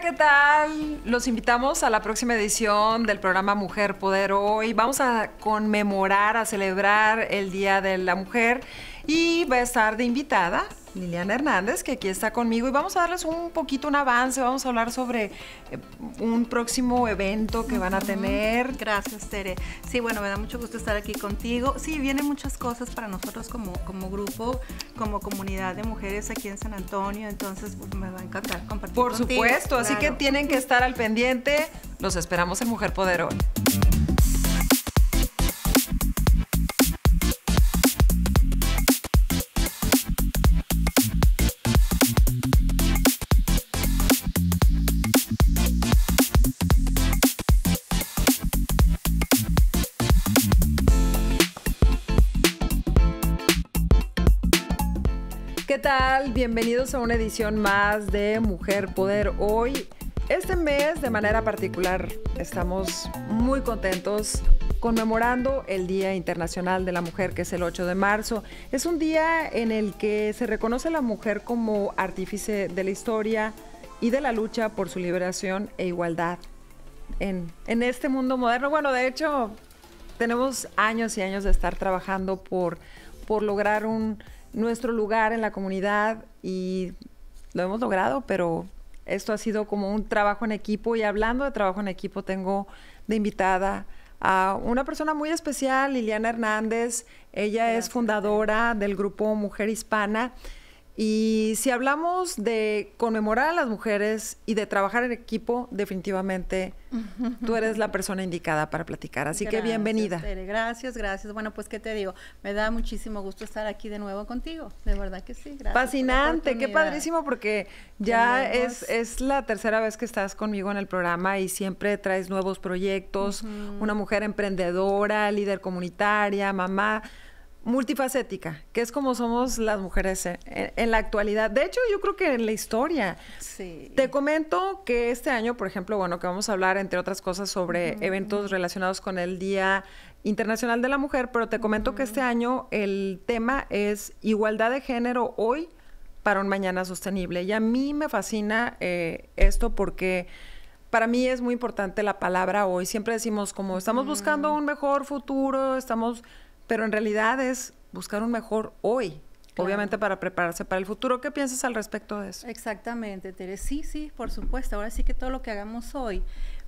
¿qué tal? Los invitamos a la próxima edición del programa Mujer Poder Hoy. Vamos a conmemorar, a celebrar el Día de la Mujer. Y va a estar de invitada Liliana Hernández, que aquí está conmigo, y vamos a darles un poquito un avance, vamos a hablar sobre eh, un próximo evento que van a tener. Gracias, Tere. Sí, bueno, me da mucho gusto estar aquí contigo. Sí, vienen muchas cosas para nosotros como, como grupo, como comunidad de mujeres aquí en San Antonio, entonces pues, me va a encantar compartir. Por supuesto, así que tienen que estar al pendiente. Los esperamos en Mujer Poder hoy. ¿qué tal? Bienvenidos a una edición más de Mujer Poder. Hoy, este mes de manera particular, estamos muy contentos conmemorando el Día Internacional de la Mujer, que es el 8 de marzo. Es un día en el que se reconoce a la mujer como artífice de la historia y de la lucha por su liberación e igualdad en, en este mundo moderno. Bueno, de hecho, tenemos años y años de estar trabajando por, por lograr un nuestro lugar en la comunidad y lo hemos logrado, pero esto ha sido como un trabajo en equipo y hablando de trabajo en equipo tengo de invitada a una persona muy especial, Liliana Hernández. Ella es fundadora del grupo Mujer Hispana. Y si hablamos de conmemorar a las mujeres y de trabajar en equipo, definitivamente tú eres la persona indicada para platicar. Así que bienvenida. Gracias, gracias. Bueno, pues qué te digo, me da muchísimo gusto estar aquí de nuevo contigo. De verdad que sí. Fascinante, qué padrísimo porque ya es, es la tercera vez que estás conmigo en el programa y siempre traes nuevos proyectos, una mujer emprendedora, líder comunitaria, mamá multifacética, que es como somos las mujeres en, la actualidad. De hecho, yo creo que en la historia. Sí. Te comento que este año, por ejemplo, bueno, que vamos a hablar, entre otras cosas, sobre eventos relacionados con el Día Internacional de la Mujer, pero te comento que este año el tema es igualdad de género hoy para un mañana sostenible. Y a mí me fascina eh, esto porque para mí es muy importante la palabra hoy. Siempre decimos como estamos buscando un mejor futuro, estamos pero en realidad es buscar un mejor hoy. Obviamente para prepararse para el futuro. ¿Qué piensas al respecto de eso? Exactamente, Teresa. Sí, sí, por supuesto. Ahora sí que todo lo que hagamos hoy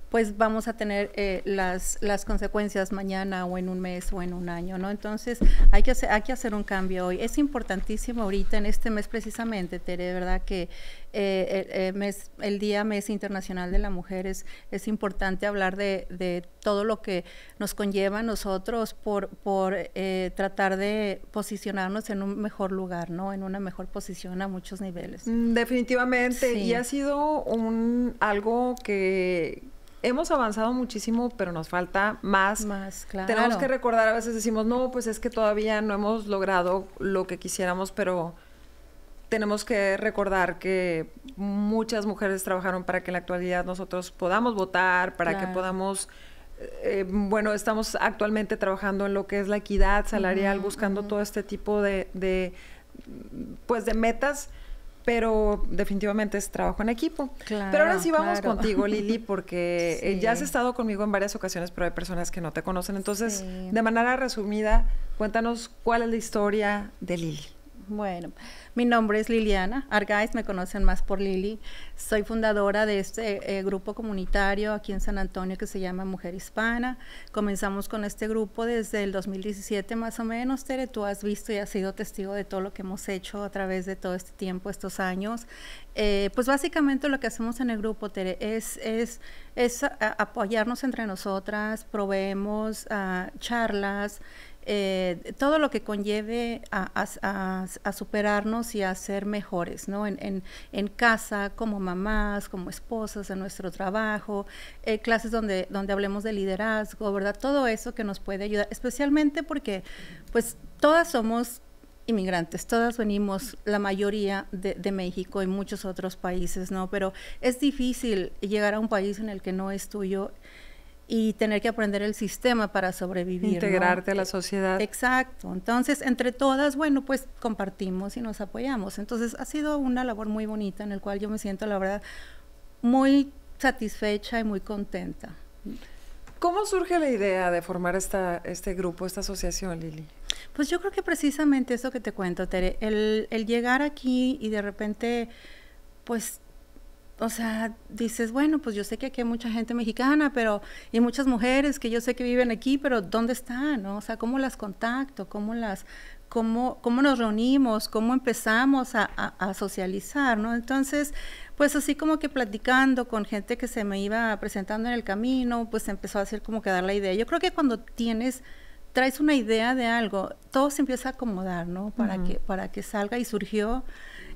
pues vamos a tener eh, las, consecuencias mañana o en un mes o en un año, ¿no? Entonces hay que, hacer, hay que hacer un cambio hoy. Es importantísimo ahorita, en este mes precisamente, Tere, verdad que eh, mes, el Día Mes Internacional de la Mujer es, es importante hablar de, de, todo lo que nos conlleva a nosotros por, por eh, tratar de posicionarnos en un mejor lugar, ¿no? En una mejor posición a muchos niveles. Mm, definitivamente, y ha sido un algo que hemos avanzado muchísimo, pero nos falta más. Más, Tenemos que recordar, a veces decimos, no, pues es que todavía no hemos logrado lo que quisiéramos, pero tenemos que recordar que muchas mujeres trabajaron para que en la actualidad nosotros podamos votar, para que podamos... Eh, bueno, estamos actualmente trabajando en lo que es la equidad salarial, buscando todo este tipo de, de, pues, de metas pero definitivamente es trabajo en equipo. pero ahora sí vamos contigo, Lili, porque eh, ya has estado conmigo en varias ocasiones, pero hay personas que no te conocen. Entonces, de manera resumida, cuéntanos cuál es la historia de Lili. Bueno, mi nombre es Liliana Argáez, me conocen más por Lili. Soy fundadora de este eh, grupo comunitario aquí en San Antonio que se llama Mujer Hispana. Comenzamos con este grupo desde el 2017 más o menos. Tere, tú has visto y has sido testigo de todo lo que hemos hecho a través de todo este tiempo, estos años. Eh, pues básicamente lo que hacemos en el grupo, Tere, es, es, apoyarnos entre nosotras, proveemos ah, charlas, eh, todo lo que conlleve a, superarnos y a ser mejores, ¿no? En, casa, como mamás, como esposas, en nuestro trabajo, eh, clases donde, donde hablemos de liderazgo, ¿verdad? Todo eso que nos puede ayudar, especialmente porque, pues, todas somos inmigrantes, todas venimos, la mayoría de, México y muchos otros países, ¿no? Pero es difícil llegar a un país en el que no es tuyo y tener que aprender el sistema para sobrevivir. Integrarte a la eh, sociedad. Exacto. Entonces, entre todas, bueno, pues compartimos y nos apoyamos. Entonces, ha sido una labor muy bonita en la cual yo me siento, la verdad, muy satisfecha y muy contenta. ¿Cómo surge la idea de formar esta, este grupo, esta asociación, Lili? Pues yo creo que precisamente eso que te cuento, Tere, el, llegar aquí y de repente, pues o sea, dices, bueno, pues yo sé que aquí hay mucha gente mexicana, pero y muchas mujeres que yo sé que viven aquí, pero ¿dónde están? O sea, ¿cómo las contacto? ¿Cómo las cómo, cómo nos reunimos, cómo empezamos a, socializar, ¿no? Entonces, pues así como que platicando con gente que se me iba presentando en el camino, pues empezó a hacer como que dar la idea. Yo creo que cuando tienes traes una idea de algo, todo se empieza a acomodar, ¿no? Para que para que salga y surgió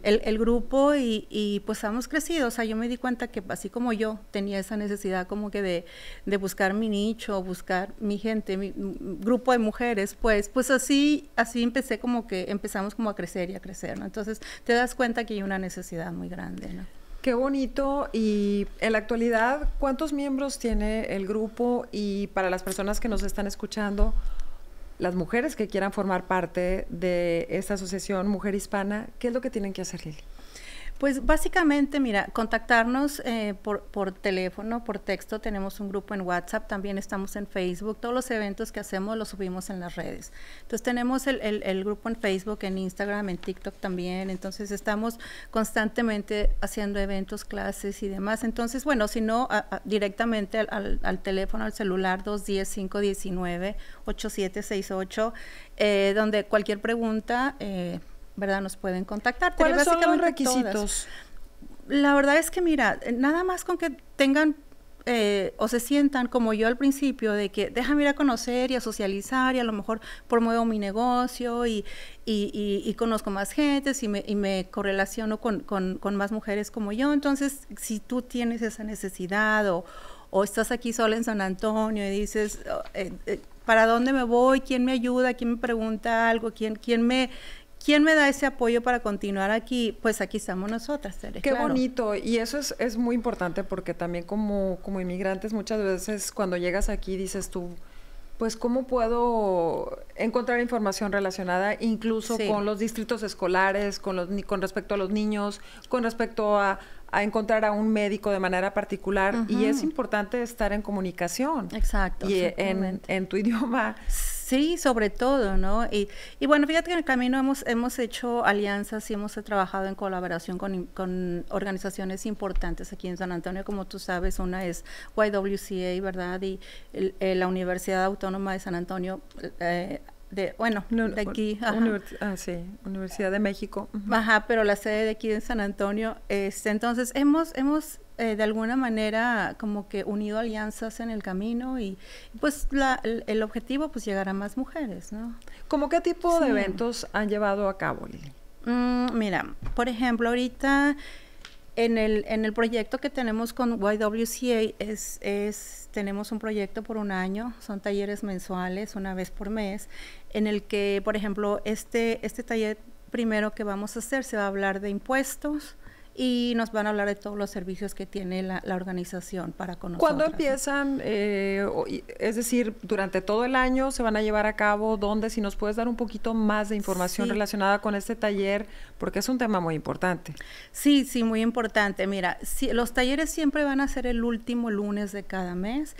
el, grupo y, pues hemos crecido. O sea, yo me di cuenta que así como yo tenía esa necesidad como que de, buscar mi nicho, buscar mi gente, mi, grupo de mujeres, pues, pues así, así empecé como que empezamos como a crecer y a crecer, ¿no? Entonces te das cuenta que hay una necesidad muy grande, ¿no? Qué bonito. Y en la actualidad, ¿cuántos miembros tiene el grupo? Y para las personas que nos están escuchando, las mujeres que quieran formar parte de esta asociación Mujer Hispana, ¿qué es lo que tienen que hacer, pues básicamente, mira, contactarnos eh, por, teléfono, por texto, tenemos un grupo en WhatsApp, también estamos en Facebook, todos los eventos que hacemos los subimos en las redes. Entonces tenemos el, grupo en Facebook, en Instagram, en TikTok también, entonces estamos constantemente haciendo eventos, clases y demás. Entonces, bueno, si no, directamente al, al, teléfono, al celular 210-519-8768, eh, donde cualquier pregunta... Eh, ¿verdad? Nos pueden contactar. ¿Cuáles son los requisitos? La verdad es que, mira, nada más con que tengan eh, o se sientan como yo al principio, de que déjame ir a conocer y a socializar y a lo mejor promuevo mi negocio y, conozco más gente y me, y me correlaciono con, con, más mujeres como yo. Entonces, si tú tienes esa necesidad o, estás aquí sola en San Antonio y dices, oh, eh, eh, ¿para dónde me voy? ¿Quién me ayuda? ¿Quién me pregunta algo? ¿Quién, quién me ¿Quién me da ese apoyo para continuar aquí? Pues aquí estamos nosotras. Qué bonito. Y eso es, muy importante porque también como, como inmigrantes muchas veces cuando llegas aquí dices tú, pues cómo puedo encontrar información relacionada incluso con los distritos escolares, con, los, con respecto a los niños, con respecto a, a encontrar a un médico de manera particular y es importante estar en comunicación. Exacto. Y en, en, tu idioma. Sí, sobre todo, ¿no? Y, y, bueno, fíjate que en el camino hemos, hemos hecho alianzas y hemos trabajado en colaboración con, organizaciones importantes aquí en San Antonio, como tú sabes, una es YWCA, ¿verdad? Y eh, la Universidad Autónoma de San Antonio eh, bueno, de aquí. Ah, Universidad de México. pero la sede de aquí en San Antonio. Este, entonces, hemos, hemos eh, de alguna manera como que unido alianzas en el camino y pues el, objetivo pues llegar a más mujeres, ¿no? ¿Cómo qué tipo de eventos han llevado a cabo, mm, mira, por ejemplo, ahorita en el, en el proyecto que tenemos con YWCA es, es, tenemos un proyecto por un año, son talleres mensuales, una vez por mes, en el que, por ejemplo, este, este taller primero que vamos a hacer se va a hablar de impuestos y nos van a hablar de todos los servicios que tiene la, organización para conocer. ¿Cuándo empiezan? Eh, es decir, durante todo el año se van a llevar a cabo, ¿dónde? Si nos puedes dar un poquito más de información relacionada con este taller, porque es un tema muy importante. Sí, sí, muy importante. Mira, los talleres siempre van a ser el último lunes de cada mes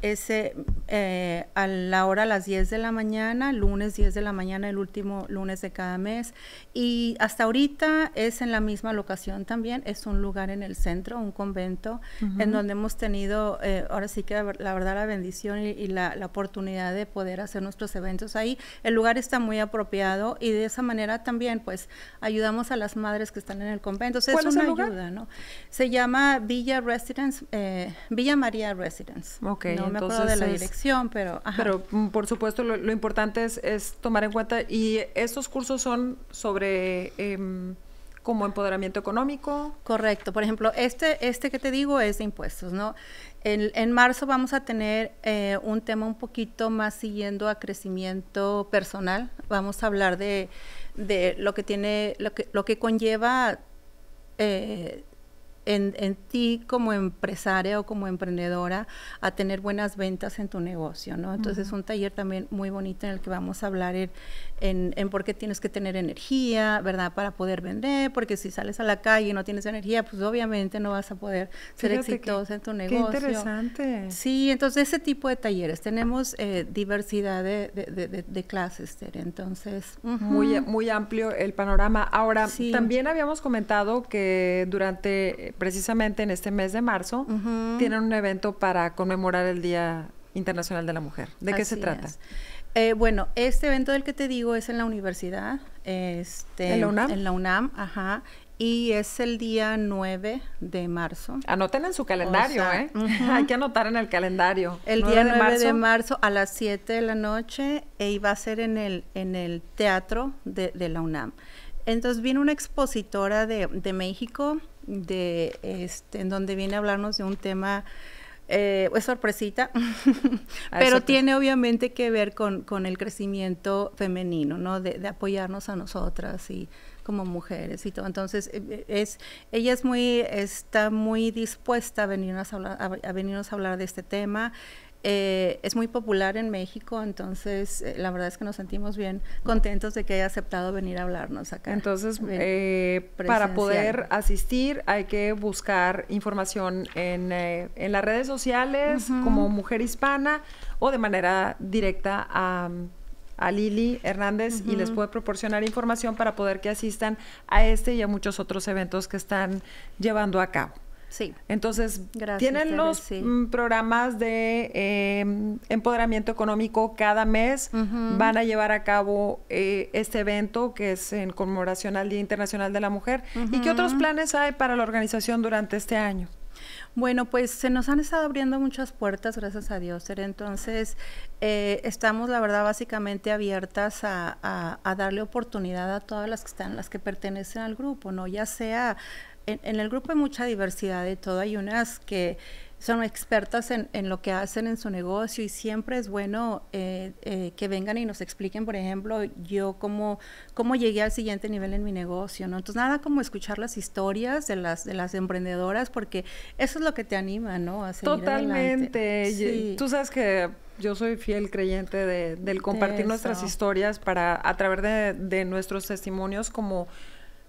ese, eh, a la hora las 10 de la mañana, lunes 10 de la mañana, el último lunes de cada mes. Y hasta ahorita es en la misma locación también, es un lugar en el centro, un convento, en donde hemos tenido, eh, ahora sí que la verdad, la bendición y, la, oportunidad de poder hacer nuestros eventos ahí. El lugar está muy apropiado y de esa manera también, pues, ayudamos a las madres que están en el convento. es una ayuda, ¿no? Se llama Villa Residence, eh, Villa María Residence. Ok. No me acuerdo de la dirección, pero... Pero mm, por supuesto lo, importante es, tomar en cuenta, y estos cursos son sobre... Em, como empoderamiento económico. Correcto. Por ejemplo, este, este que te digo es de impuestos, ¿no? En, marzo vamos a tener eh, un tema un poquito más siguiendo a crecimiento personal. Vamos a hablar de, lo que tiene, lo que, lo que conlleva eh, en, ti como empresaria o como emprendedora a tener buenas ventas en tu negocio, ¿no? Entonces, es un taller también muy bonito en el que vamos a hablar en, por qué tienes que tener energía, ¿verdad? Para poder vender, porque si sales a la calle y no tienes energía, pues obviamente no vas a poder ser exitoso en tu negocio. Qué interesante. Sí, entonces ese tipo de talleres. Tenemos eh, diversidad de, clases, Entonces, muy, muy amplio el panorama. Ahora, también habíamos comentado que durante eh, precisamente en este mes de marzo tienen un evento para conmemorar el Día Internacional de la Mujer. ¿De qué se trata? Eh, bueno, este evento del que te digo es en la universidad, este, en la UNAM. ajá. Y es el día 9 de marzo. Anoten en su calendario, ¿eh? Hay que anotar en el calendario. El día 9 de marzo. a las 7 de la noche e iba a ser en el, en el teatro de, la UNAM. Entonces vino una expositora de México de este, en donde viene a hablarnos de un tema eh, es sorpresita, ah, pero tiene obviamente que ver con, con el crecimiento femenino, ¿no? De, apoyarnos a nosotras y como mujeres y todo. Entonces, eh, eh, es, ella es muy, está muy dispuesta a venirnos a a venirnos a hablar de este tema. Eh, es muy popular en México, entonces eh, la verdad es que nos sentimos bien contentos de que haya aceptado venir a hablarnos acá. Entonces, eh, para poder asistir hay que buscar información en, las redes sociales como Mujer Hispana o de manera directa a a Lili Hernández y les puede proporcionar información para poder que asistan a este y a muchos otros eventos que están llevando a cabo. Sí. Entonces, tienen los mm, programas de eh, empoderamiento económico cada mes. Van a llevar a cabo eh, este evento que es en conmemoración al Día Internacional de la Mujer. ¿Y qué otros planes hay para la organización durante este año? Bueno, pues se nos han estado abriendo muchas puertas, gracias a Dios. Entonces, eh, estamos, la verdad, básicamente abiertas a, a, darle oportunidad a todas las que están, las que pertenecen al grupo, ¿no? Ya sea en, el grupo hay mucha diversidad de todo. Hay unas que son expertas en, en lo que hacen en su negocio y siempre es bueno eh, eh, que vengan y nos expliquen, por ejemplo, yo cómo, cómo llegué al siguiente nivel en mi negocio, ¿no? Entonces, nada como escuchar las historias de las, de las emprendedoras porque eso es lo que te anima, ¿no? A seguir Totalmente. Adelante. Totalmente. Tú sabes que yo soy fiel creyente de, del compartir nuestras historias para, a través de, de nuestros testimonios como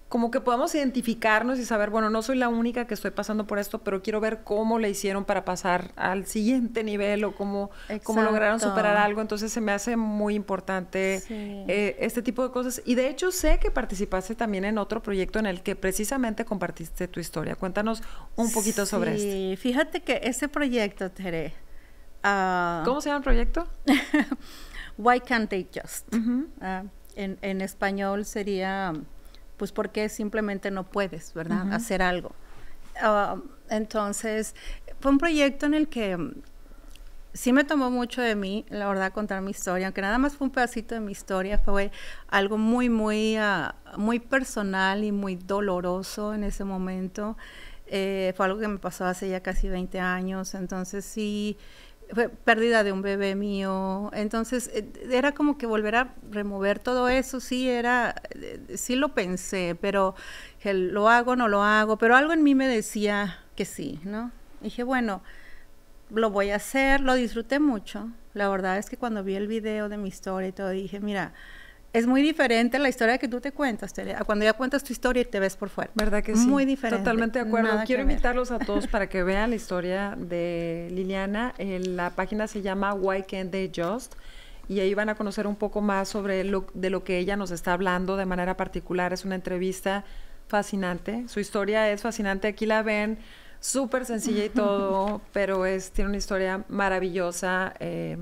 como que podamos identificarnos y saber, bueno, no soy la única que estoy pasando por esto, pero quiero ver cómo le hicieron para pasar al siguiente nivel o cómo, cómo lograron superar algo. Entonces se me hace muy importante eh, este tipo de cosas. Y de hecho sé que participaste también en otro proyecto en el que precisamente compartiste tu historia. Cuéntanos un poquito sobre esto. Sí, este. fíjate que ese proyecto, Tere. Ah, ¿Cómo se llama el proyecto? Why Can't They Just? Ah, en español sería pues porque simplemente no puedes, ¿verdad? Hacer algo. Ah, entonces, fue un proyecto en el que sí me tomó mucho de mí, la verdad, contar mi historia, aunque nada más fue un pedacito de mi historia, fue algo muy, muy, ah, muy personal y muy doloroso en ese momento. Eh, fue algo que me pasó hace ya casi 20 años, entonces sí, fue pérdida de un bebé mío. Entonces, eh, era como que volver a remover todo eso, sí era, eh, sí lo pensé, pero lo hago, no lo hago, pero algo en mí me decía que sí, ¿no? dije, bueno, lo voy a hacer, lo disfruté mucho. La verdad es que cuando vi el video de mi historia y todo, dije, mira, es muy diferente la historia que tú te cuentas, Terea, cuando ya cuentas tu historia y te ves por fuera. ¿Verdad que sí? Muy diferente. Totalmente de acuerdo. Quiero invitarlos a todos para que vean la historia de Liliana. Eh, la página se llama Why Can't They Just? Y ahí van a conocer un poco más sobre lo, de lo que ella nos está hablando de manera particular. Es una entrevista fascinante. Su historia es fascinante. Aquí la ven súper sencilla y todo, pero es, tiene una historia maravillosa. Eh,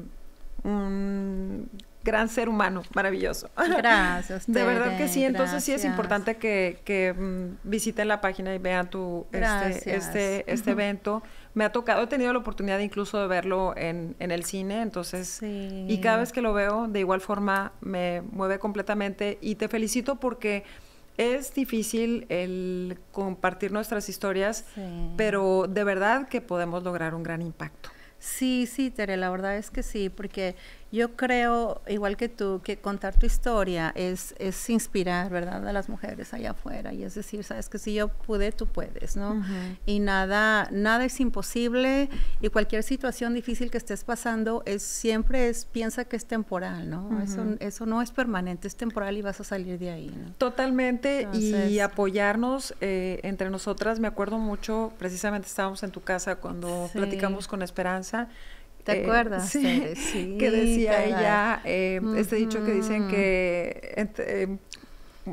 gran ser humano, maravilloso. Gracias. de verdad que sí, entonces sí es importante que, que mm, visiten la página y vean tu este, este, este evento. Me ha tocado, he tenido la oportunidad incluso de verlo en, el cine, entonces, y cada vez que lo veo, de igual forma, me mueve completamente y te felicito porque... Es difícil el compartir nuestras historias, pero de verdad que podemos lograr un gran impacto. Sí, sí, Tere, la verdad es que sí, porque yo creo, igual que tú, que contar tu historia es, es inspirar, ¿verdad?, a las mujeres allá afuera. Y es decir, sabes que si yo pude, tú puedes, ¿no? Y nada, nada es imposible y cualquier situación difícil que estés pasando es siempre es, piensa que es temporal, ¿no? eso, eso no es permanente, es temporal y vas a salir de ahí, ¿no? Totalmente. y apoyarnos eh, entre nosotras. Me acuerdo mucho, precisamente estábamos en tu casa cuando platicamos con Esperanza. ¿Te eh, acuerdas? Sí, que decía ella, em, este dicho que dicen que em,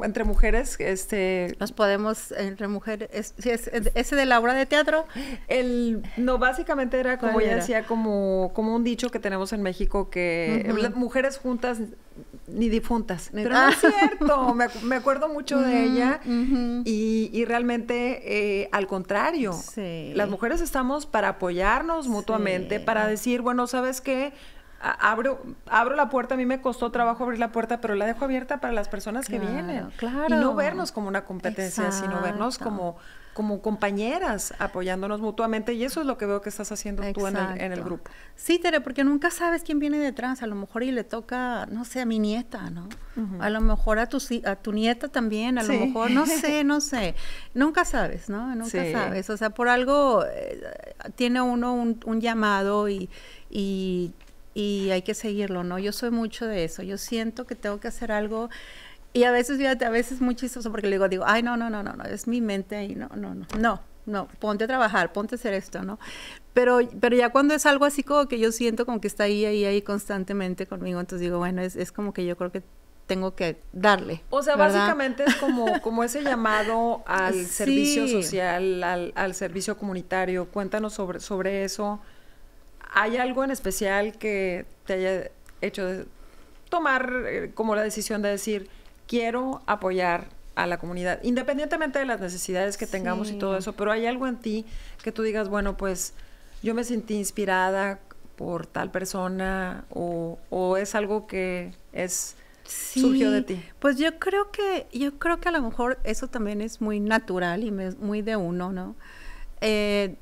entre, mujeres, este... Nos podemos, entre mujeres, ese de la obra de teatro. El, no, básicamente era como ella decía, como, como un dicho que tenemos en México, que mujeres juntas ni difuntas. Ni Pero no es cierto, me, acuerdo mucho de ella y, y, realmente eh, al contrario, las mujeres estamos para apoyarnos mutuamente, para decir, bueno, ¿sabes qué? abro, abro la puerta, a mí me costó trabajo abrir la puerta, pero la dejo abierta para las personas que vienen. Claro. Y no vernos como una competencia, sino vernos como como compañeras, apoyándonos mutuamente y eso es lo que veo que estás haciendo tú en el, grupo. Sí, Tere, porque nunca sabes quién viene detrás, a lo mejor y le toca, no sé, a mi nieta, ¿no? A lo mejor a tu, a tu nieta también, a lo mejor, no sé, no sé, nunca sabes, ¿no? Nunca sabes, o sea, por algo eh, tiene uno un, llamado y, y y hay que seguirlo, ¿no? Yo soy mucho de eso. Yo siento que tengo que hacer algo y a veces, fíjate, a veces es muy chistoso porque le digo, digo, ay, no, no, no, no, no, es mi mente y no, no, no, no, no, ponte a trabajar, ponte a hacer esto, ¿no? Pero, pero ya cuando es algo así como que yo siento como que está ahí, ahí, ahí constantemente conmigo, entonces digo, bueno, es, como que yo creo que tengo que darle. O sea, básicamente es como, como ese llamado al servicio social, al, servicio comunitario. Cuéntanos sobre, sobre eso. ¿Hay algo en especial que te haya hecho tomar eh, como la decisión de decir, quiero apoyar a la comunidad, independientemente de las necesidades que tengamos y todo eso, pero hay algo en ti que tú digas, bueno, pues yo me sentí inspirada por tal persona o, es algo que es surgió de ti. Pues yo creo que yo creo que a lo mejor eso también es muy natural y muy de uno, ¿no? Eh,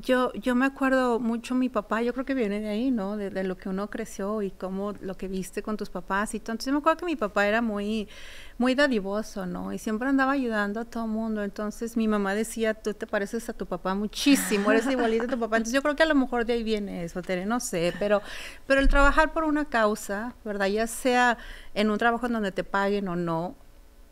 yo, yo me acuerdo mucho mi papá, yo creo que viene de ahí, ¿no? De, lo que uno creció y cómo lo que viste con tus papás y todo. Entonces yo me acuerdo que mi papá era muy, muy dadivoso, ¿no? Y siempre andaba ayudando a todo el mundo. Entonces mi mamá decía, tú te pareces a tu papá muchísimo, eres igualito a tu papá. Entonces yo creo que a lo mejor de ahí viene eso, Tere, no sé. Pero, pero el trabajar por una causa, ¿verdad? Ya sea en un trabajo en donde te paguen o no,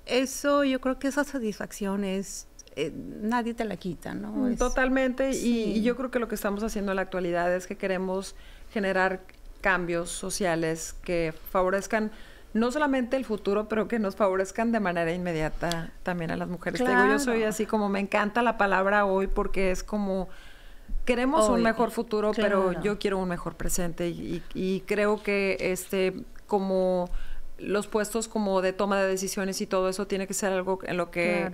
eso yo creo que esa satisfacción es eh, nadie te la quita, ¿no? Mm, totalmente, y, yo creo que lo que estamos haciendo en la actualidad es que queremos generar cambios sociales que favorezcan no solamente el futuro, pero que nos favorezcan de manera inmediata también a las mujeres. yo soy así como, me encanta la palabra hoy porque es como, queremos un mejor futuro, pero yo quiero un mejor presente y, creo que este, como los puestos como de toma de decisiones y todo eso tiene que ser algo en lo que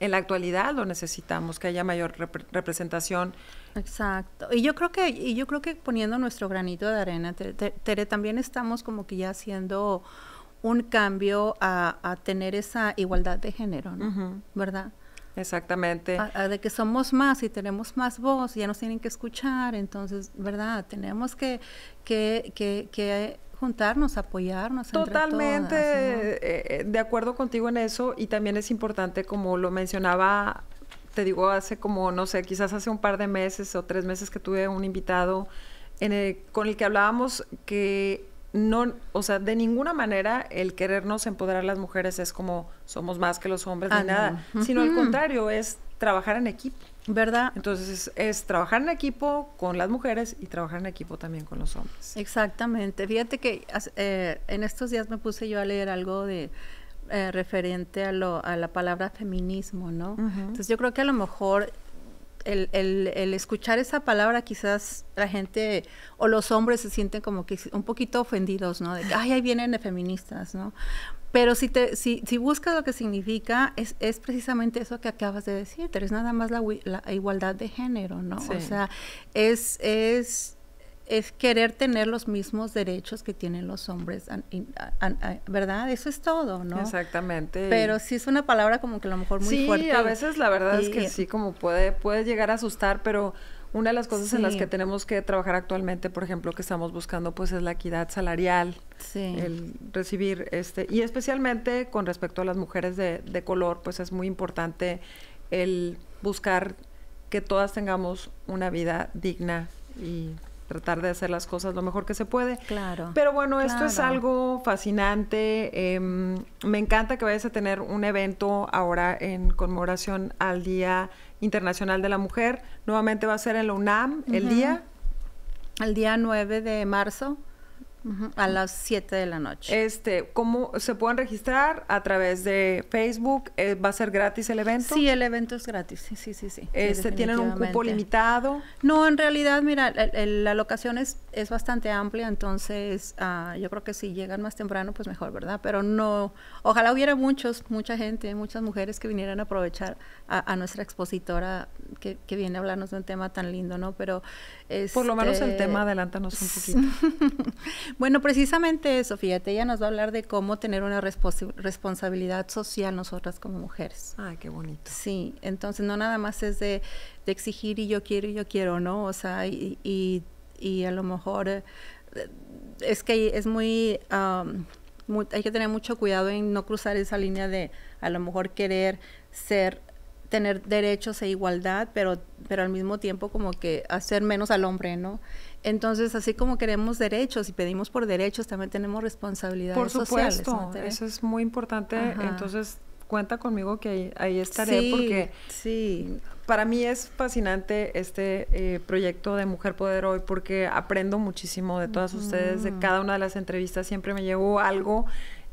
en la actualidad lo necesitamos, que haya mayor representación. Exacto. Y yo creo que, y yo creo que poniendo nuestro granito de arena, Tere, también estamos como que ya haciendo un cambio a, a tener esa igualdad de género, ¿no? ¿Verdad? Exactamente. de que somos más y tenemos más voz, ya nos tienen que escuchar, entonces, ¿verdad? Tenemos que, que, que, que juntarnos, apoyarnos. Totalmente eh, eh, de acuerdo contigo en eso y también es importante, como lo mencionaba, te digo, hace como, no sé, quizás hace un par de meses o tres meses que tuve un invitado en el, con el que hablábamos que no, o sea, de ninguna manera el querernos empoderar las mujeres es como somos más que los hombres ni ah, nada, sino al contrario, es trabajar en equipo. ¿Verdad? Entonces es, trabajar en equipo con las mujeres y trabajar en equipo también con los hombres. Exactamente. Fíjate que eh, en estos días me puse yo a leer algo de eh, referente a, lo, a la palabra feminismo, ¿no? Entonces yo creo que a lo mejor el, el, escuchar esa palabra quizás la gente o los hombres se sienten como que un poquito ofendidos, ¿no? De que, ay, ahí vienen de feministas, ¿no? Pero si, te, si, si buscas lo que significa, es, es precisamente eso que acabas de decir, pero es nada más la, igualdad de género, ¿no? O sea, es, es es querer tener los mismos derechos que tienen los hombres, ¿verdad? Eso es todo, ¿no? Exactamente. Pero sí es una palabra como que a lo mejor muy fuerte. a veces la verdad es que sí, como puede, puede llegar a asustar, pero una de las cosas en las que tenemos que trabajar actualmente, por ejemplo, que estamos buscando, pues es la equidad salarial, sí. el recibir, este, y especialmente con respecto a las mujeres de, de color, pues es muy importante el buscar que todas tengamos una vida digna y tratar de hacer las cosas lo mejor que se puede. Claro. Pero bueno, esto es algo fascinante. Em, me encanta que vayas a tener un evento ahora en conmemoración al Día Internacional de la Mujer. Nuevamente va a ser en la UNAM el día. El día 9 de marzo. A las 7 de la noche. Este, ¿cómo se pueden registrar? A través de Facebook. Eh, ¿Va a ser gratis el evento? Sí, el evento es gratis. Sí, sí, sí. este, ¿Tienen un cupo limitado? No, en realidad, mira, la locación es, es bastante amplia, entonces ah, yo creo que si llegan más temprano, pues mejor, ¿verdad? Pero no, ojalá hubiera muchos, mucha gente, muchas mujeres que vinieran a aprovechar a nuestra expositora que, viene a hablarnos de un tema tan lindo, ¿no? Pero es Por lo menos el este, tema adelántanos un poquito. bueno, precisamente eso, fíjate, ella nos va a hablar de cómo tener una responsabilidad social nosotras como mujeres. Ay, qué bonito. Sí, entonces no nada más es de, exigir y yo quiero y yo quiero, ¿no? O sea, y, a lo mejor eh, es que es muy, hay que tener mucho cuidado en no cruzar esa línea de a lo mejor querer ser tener derechos e igualdad, pero, pero al mismo tiempo como que hacer menos al hombre, ¿no? Entonces, así como queremos derechos y pedimos por derechos, también tenemos responsabilidades por supuesto, Eso es muy importante. Entonces, cuenta conmigo que ahí, estaré porque sí. para mí es fascinante este eh, proyecto de Mujer Poder hoy porque aprendo muchísimo de todas ustedes, de mm. cada una de las entrevistas siempre me llevo algo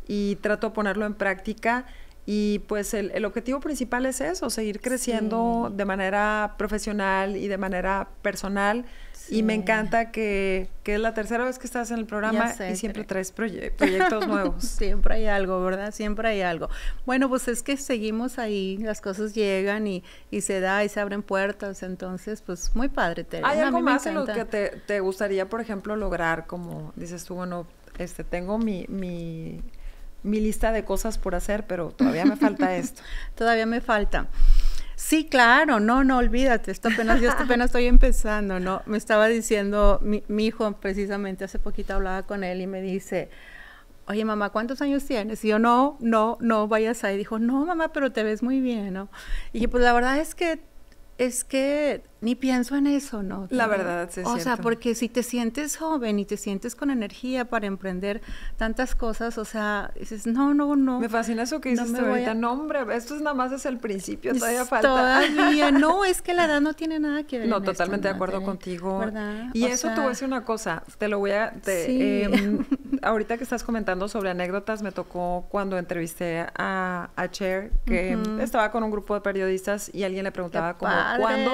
y trato de ponerlo en práctica y pues el, el, objetivo principal es eso, seguir creciendo de manera profesional y de manera personal. Y me encanta que, que, es la tercera vez que estás en el programa y siempre traes proyectos nuevos. Siempre hay algo, ¿verdad? Siempre hay algo. Bueno, pues es que seguimos ahí, las cosas llegan y, y se da y se abren puertas. Entonces, pues muy padre, Tere. ¿Hay algo más en lo que te, te, gustaría, por ejemplo, lograr? Como dices tú, bueno, este, tengo mi... mi mi lista de cosas por hacer, pero todavía me falta esto. todavía me falta. Sí, claro, no, no, olvídate, esto apenas, yo apenas estoy empezando, ¿no? Me estaba diciendo, mi, hijo precisamente hace poquito hablaba con él y me dice, oye mamá, ¿cuántos años tienes? Y yo, no, no, no, vayas ahí. Dijo, no mamá, pero te ves muy bien, ¿no? Y yo, pues la verdad es que, es que ni pienso en eso, ¿no? La verdad, sí. o sea, porque si te sientes joven y te sientes con energía para emprender tantas cosas, o sea, dices, no, no, no. Me fascina eso que dices no ahorita, no, hombre, esto es nada más es el principio, todavía falta. Todavía, no, es que la edad no tiene nada que ver. No, totalmente de acuerdo contigo. Y eso tú te decir una cosa, te lo voy a... Em, ahorita que estás comentando sobre anécdotas, me tocó cuando entrevisté a, Cher, que estaba con un grupo de periodistas y alguien le preguntaba como, ¿cuándo?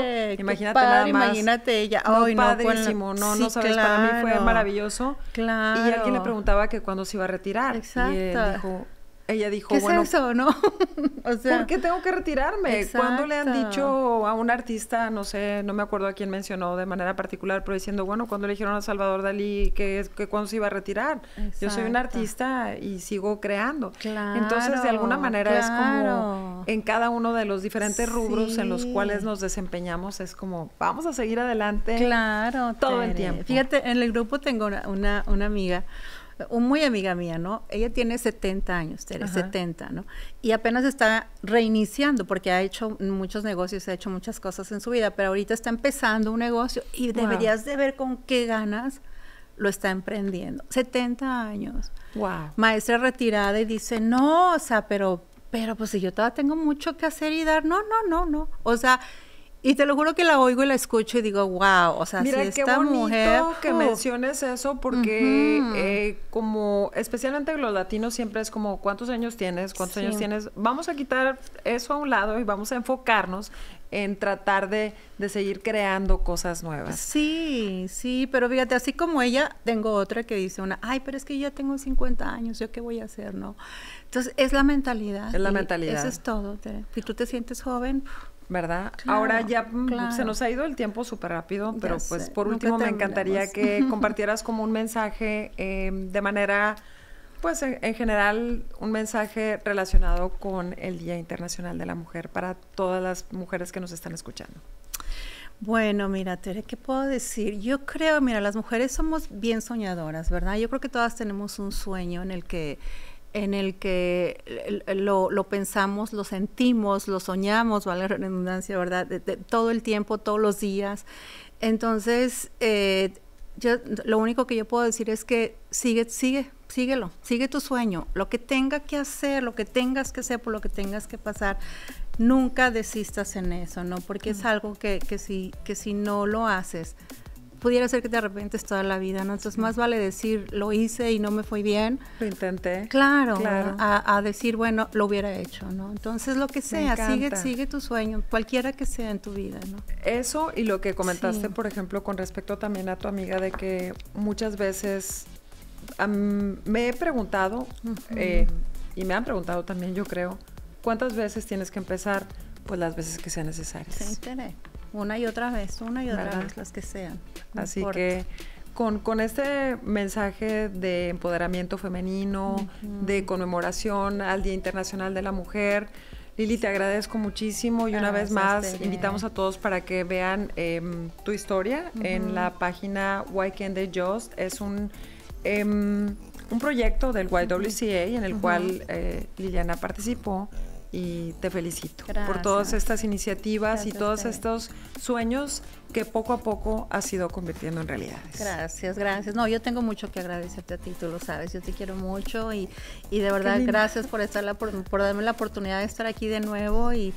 imagínate Imagínate ella. No, Ay, no, padrísimo. No, no sabes, para mí fue maravilloso. Claro. Y alguien le preguntaba que cuándo se iba a retirar. Exacto. Y él dijo, ella dijo, es eso, no? o sea, ¿por qué tengo que retirarme? ¿Cuándo le han dicho a un artista, no sé, no me acuerdo a quién mencionó de manera particular, pero diciendo, bueno, cuando le dijeron a Salvador Dalí que, que cuándo se iba a retirar? Yo soy un artista y sigo creando. Entonces, de alguna manera es como en cada uno de los diferentes rubros en los cuales nos desempeñamos, es como, vamos a seguir adelante. Claro, todo el tiempo. Fíjate, en el grupo tengo una, una amiga muy amiga mía, ¿no? Ella tiene 70 años, tiene 70, ¿no? Y apenas está reiniciando porque ha hecho muchos negocios, ha hecho muchas cosas en su vida, pero ahorita está empezando un negocio y deberías de ver con qué ganas lo está emprendiendo. 70 años. Wow. Maestra retirada y dice, no, o sea, pero, pero pues si yo todavía tengo mucho que hacer y dar, no, no, no, no. O sea, y te lo juro que la oigo y la escucho y digo, wow, o sea, Mira, si qué bonito mujer... que ¡Oh! menciones eso porque eh, como, especialmente los latinos siempre es como, ¿cuántos años tienes? ¿Cuántos años tienes? Vamos a quitar eso a un lado y vamos a enfocarnos en tratar de, seguir creando cosas nuevas. Sí, sí, pero fíjate, así como ella, tengo otra que dice una, ay, pero es que ya tengo 50 años, ¿yo qué voy a hacer, no? Entonces, es la mentalidad. Es la mentalidad. Eso es todo, Si tú te sientes joven, ¿verdad? Ahora ya mm, se nos ha ido el tiempo súper rápido, pero pues por último me encantaría que compartieras como un mensaje eh, de manera, pues en, en, general, un mensaje relacionado con el Día Internacional de la Mujer para todas las mujeres que nos están escuchando. Bueno, mira, Tere, ¿qué puedo decir? Yo creo, mira, las mujeres somos bien soñadoras, ¿verdad? Yo creo que todas tenemos un sueño en el que en el que lo, pensamos, lo sentimos, lo soñamos, vale la redundancia, ¿verdad? De, todo el tiempo, todos los días. Entonces, eh, yo, lo único que yo puedo decir es que sigue, sigue, síguelo, sigue tu sueño. Lo que tenga que hacer, lo que tengas que hacer, por lo que tengas que pasar, nunca desistas en eso, ¿no? Porque es algo que, que si, que si no lo haces, pudiera ser que te arrepientes toda la vida, ¿no? Entonces, más vale decir, lo hice y no me fue bien. Lo intenté. Claro, A, decir, bueno, lo hubiera hecho, ¿no? Entonces, lo que sea, sigue, sigue tu sueño, cualquiera que sea en tu vida, ¿no? Eso y lo que comentaste, por ejemplo, con respecto también a tu amiga, de que muchas veces me he preguntado, eh, y me han preguntado también, yo creo, ¿cuántas veces tienes que empezar? Pues las veces que sean necesarias. Una y otra vez, una y otra vez, las que sean. Así que con, con, este mensaje de empoderamiento femenino, de conmemoración al Día Internacional de la Mujer, Lili, te agradezco muchísimo y una vez más invitamos a todos para que vean em, tu historia en la página Why Can't They Just. Es un, em, un proyecto del YWCA en el cual eh, Liliana participó y te felicito por todas estas iniciativas y todos estos sueños que poco a poco has ido convirtiendo en realidades. Gracias, gracias. No, yo tengo mucho que agradecerte a ti, tú lo sabes, yo te quiero mucho y, de verdad gracias por, estar por darme la oportunidad de estar aquí de nuevo y,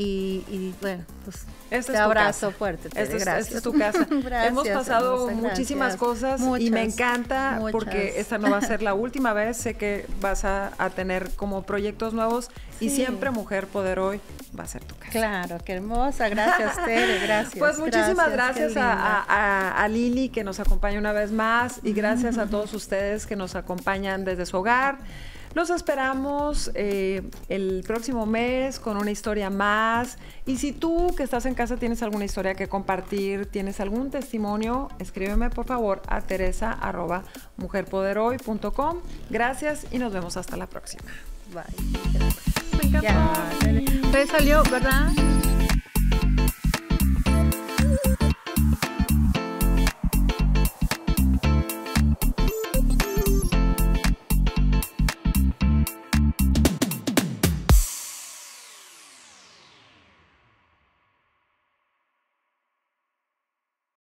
y, bueno, pues este abrazo fuerte. es, este es, tu casa. Hemos pasado muchísimas cosas y me encanta porque esta no va a ser la última vez. Sé que vas a, tener como proyectos nuevos y siempre Mujer Poder Hoy va a ser tu casa. Claro, qué hermosa. Gracias, Tere. Gracias. Pues muchísimas gracias, a, a, a, Lili que nos acompaña una vez más y gracias a todos ustedes que nos acompañan desde su hogar. Los esperamos eh, el próximo mes con una historia más. Y si tú que estás en casa tienes alguna historia que compartir, tienes algún testimonio, escríbeme por favor a teresa.mujerpoderoy.com. Gracias y nos vemos hasta la próxima. Bye. Me Ya. Pues salió, ¿verdad?